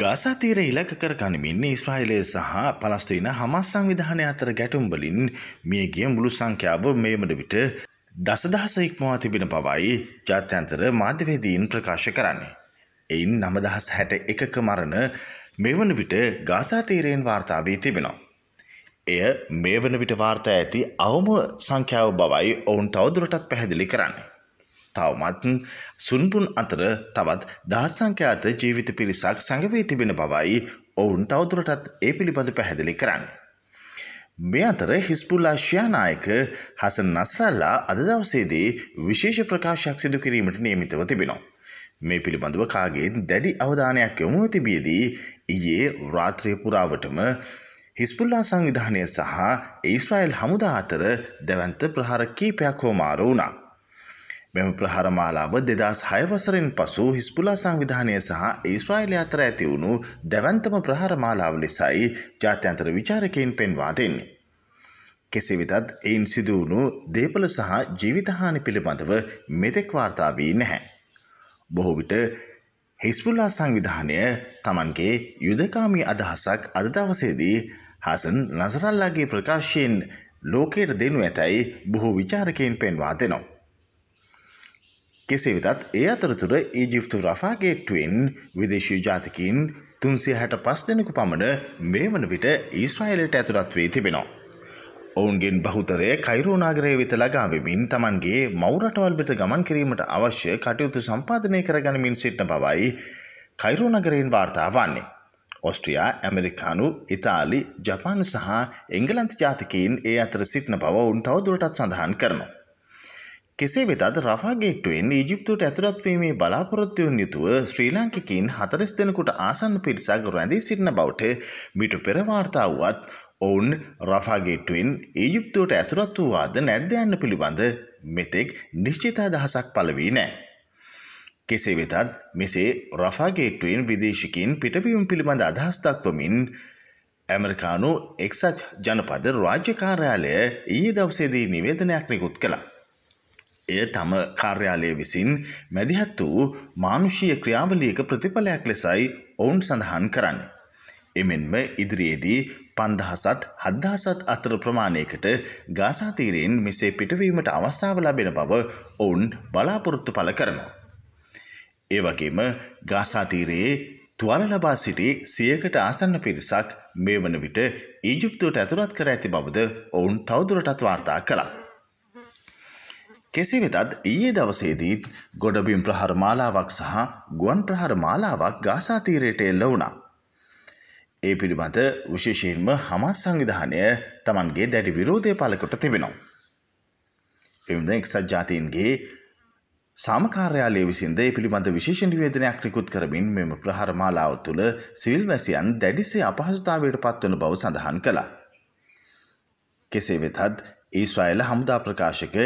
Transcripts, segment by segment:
ගාසාතීර ඉලක කර ගනිමින් ඉස්්‍රායිලය සහ පලස්තීන හමස් සංවිධානය අතර ගැටුම්බලින් මියගිය මුළු සංඛ්‍යාව මේමට විට දසදහසයික්මවා තිබෙන පවයි ජාත්‍යන්තර මාධ්‍යවේදීන් ප්‍රකාශ කරන්නේ. එයින් නමදහස් හැට එකක මරණ මෙවන විට ගාසාතීරයෙන් වාර්තාාවී තිබෙනවා. එය මේ වන විට වාර්තා ඇති අවම සංඛ්‍යාව බවයි ඔවුන් තවදුරටත් පැහැදිලි කරන්නේ. තවමත් සුන්පුන් අතර තවත් දහස්සංඛ්‍යාත ජීවිත පිරිසක් සඟවී තිබෙන බවයි ඔවුන් තවතුරටත් ඒ පිළිබඳ පැහැදිලි කරන්න. මේ අතර හිස්පුල්ලා ශ්‍යානායක හසන් නස්රල්ලා අද දවසේදී විශේෂ ප්‍රකාශයක් සිදු කිරීමට නියමිතව තිබෙනවා. මේ පිළිබඳව කාගේ දැඩි අවධානයක් යොමුව තිබියදී ඊයේ රාත්‍රිය පුරාවටම හිස්පුල්ලා සංවිධානය සහ ඊස්රායිල් හමුදා අතර දැවන්ත ප්‍රහාර කීපයක් හෝමාර වුණා. මෙම ප්‍රහරමාලාව දෙදස් හයවසරෙන් පසු හිස්පුලා සංවිධානය සහ ඒස්වායිල අතර ඇතිවුණු දැවන්තම ප්‍රහරමාලාව ලෙසයි ජාත්‍යන්තර විචාරකයෙන් පෙන්වාදෙන්. කෙසේ වෙතත් එයින් සිදුවුණු දේපල සහ ජීවිතහානි පිළිබඳව මෙතෙක් වාර්තා වී නැහැ. බොහෝ විට හිස්පුල්ලා සංවිධානය තමන්ගේ යුදකාමී අදහසක් අදදවසේදී හසන් නසරල්ලාගේ ප්‍රකාශයෙන් ලෝකයට දෙනු ඇතැයි බොහෝ විචාරකයෙන් පෙන්වා දෙනවා. කෙසේ වෙතත් ඒ අතරතුර ඊජිප්තු රෆාගේට්ටුවෙන් විදේශී ජාතිකින් තුන්සිය හැට පස් දෙනෙකු පමණ මේ වන විට ඊස්්‍රයිලට ඇතුළත් වී තිබෙනවා. ඔවුන්ගෙන් බහුතරය කයිරෝනාගරය වෙත ලගාවෙමින් තමන්ගේ මෞරටවල්බිට ගමන් කිරීමට අවශ්‍ය කටයුතු සම්පාධනය කරගනිමින් සිට්න බවයි කයිරෝනගරයෙන් වාර්තා වන්නේ. ඔස්ට්‍රියයා ඇමරිකානු ඉතාලි ජපාන සහ එංගලන්ත ජාතිකයින් ඒ අතර සිටින බව උන් තවදුරටත් සඳහන් කරනවා. කෙසේ වෙතත් රෆා ගේට්ටුවෙන් ඊජිප්තුවට ඇතුළත්වීමේ බලාපොරොත්තුවන් යුතුව ශ්‍රී ලාංකිකින් හතරස් දෙනකුට ආසන්න පිරිසක් රැඳී සිටින බවට මිටු පෙරවාර්තා වුවත් ඔවුන් රෆාගේට්ටුවෙන් ඊජිප්තුවට ඇතුළත් වූවාද නැද්දයන්න පිළිබඳ මෙතෙක් නිශ්චිතා දහසක් පලවී නෑ. කෙසේ වෙතත් මෙසේ රෆාගේට්ටුවෙන් විදේශිකින් පිටවීම පිළිබඳ අදහස්ථක්වමින් ඇමරිකානු එක්සත් ජනපද රාජ්‍ය කාර්යාලය ඊයේ දවසේදී නිවේදනයක් නිකුත් කළා. එය තම කාර්යාලය විසින් මැදිහත් වූ මානුෂීය ක්‍රියාවලියක ප්‍රතිඵලයක් ලෙසයි ඔවුන් සඳහන් කරන්න. එමෙන්ම ඉදිරියේදී පන්දහසත් හද්දාසත් අතර ප්‍රමාණයකට ගාසාතීරයෙන් මෙසේ පිටවීමට අවස්ථාව ලැබෙන බව ඔවුන් බලාපොරොත්තු පළ කරනවා. ඒ වගේම ගාසාතීරයේ තුවල ලබා සිටි සියකට ආසන්න පිරිසක් මේ වන විට ඊජුප්තුවට ඇතුළත් කර ඇති බවද ඔවුන් තවදුරටත් වාර්තා කළා. කෙසේ වෙතත් ඊයේ දවසේදීත් ගොඩබිම් ප්‍රහර මාලාවක් සහ ගුවන් ප්‍රහර මාලාවක් ගාසාතීරයට එල්ල වුණා. ඒ පිළිබඳ විශේෂයෙන්ම හමස් සංවිධානය තමන්ගේ දැඩි විරෝධය පලකොට තිබෙනවා. එම එක්සත් ජාතීන්ගේ සාමකාර්යාලය විසින්ද ඒ පිළිබඳ විශේෂ නිවේදනයක් නිකුත් කරමින් මෙම ප්‍රහර මාලාව තුළ සිවිල් වැසියන් දැඩිසේ අපහසුතාවයට පත්වන බව සඳහන් කළා. කෙසේ වෙතත් ඊස්වායිල හමුදා ප්‍රකාශක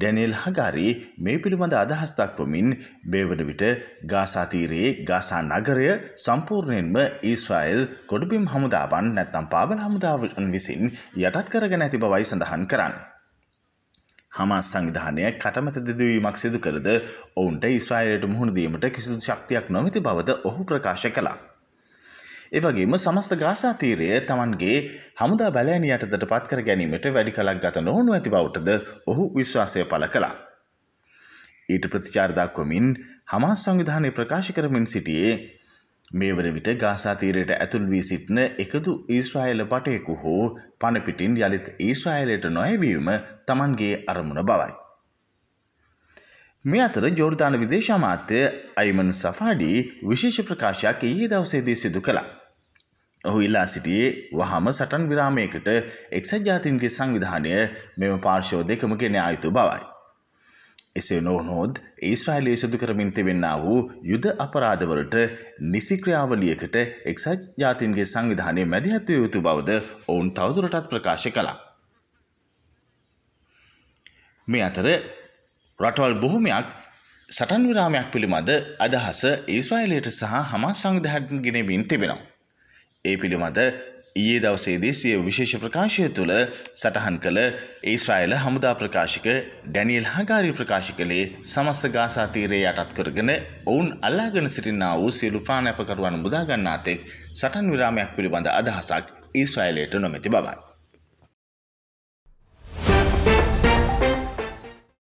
ඩැනිල් හගාරි මේ පිළිබඳ අදහස් දක්වමින් මේ වන විට ගාසාතීරයේ ගාසා නගරය සම්පූර්ණයෙන්ම ඊස්වායිල් ගොඩබිම් හමුදාවන් නැත්තම් පාවල හමුදාවන් විසින් යටත් කරගෙන ඇති බවයි සඳහන් කරන්නේ. හමා සංවිධානය කටමත දෙදවීමක් සිදු කරද ඔවුන්ට ඉස්්‍රායිලයට මුහුණදීමට කිසිදු ශක්තියක් නොමති බවද ඔහු ප්‍රකාශ කලා. එවගේම සමස්ත ගාසා තීරය තමන්ගේ හමුදා බැලෑනි යටතට පත්කර ගැනීමට වැඩි කලක් ගත නොහොනු ඇති බවටද ඔහු විශ්වාසය පළ කළා. ඊට ප්‍රතිචාර දක්වමින් හමාස් සංවිධානය ප්‍රකාශ කරමින් සිටියේ මේ වන විට ගාසාතීරයට ඇතුල් වී සිටින එකදු ඊස්්‍රායිල පටයෙකු හෝ පණපිටින් යළිත් ඊස්්‍රායිලයට නොහැවීම තමන්ගේ අරමුණ බවයි. මේ අතර ජෝර්ධාන විදේශාමාත්‍ය අයිමන් සෆාඩී විශේෂ ප්‍රකාශයක් ඒ දවසේදී සිදු කළා. ඔහු ඉල්ලා සිටියේ වහම සටන් විරාමයකට එක්සත් ජාතින්ගේ සංවිධානය මෙම පාර්ශව දෙකම ගෙන ආයුතු බවයි. එසේ නොවනොත් ඊස්්‍රයිලයේ සිදු කරමින් තිබෙන්න වූ යුද අපරාධවලට නිසික්‍රියාවලියකට එක්සත් ජාතින්ගේ සංවිධානය මැදිහත්ව යුතු බවද ඔවුන් තවදුරටත් ප්‍රකාශ කළා. මේ අතර රටවල් බොහොමයක් සටන් විරාමයක් පිළිබඳ අදහස ඊස්වායිලයට සහ හමා සංවිධාන ගෙනමින් තිබෙනවා. ඒ පිළිබඳ ඊයේ දවසේදී සිය විශේෂ ප්‍රකාශය තුළ සටහන් කළ ඊස්රායිල හමුදා ප්‍රකාශක ඩැනියල් හගාරි ප්‍රකාශ කළේ සමස්ත ගාසා තීරය යටත් කරගෙන ඔවුන් අල්ලාගෙන සිටින්නා වූ සියලු ප්‍රාණයපකරුවන් මුදාගන්නාතෙක් සටන් විරාමයක් පිළිබඳ අදහසක් ඊස්රායිලයට නොමැති බවයි.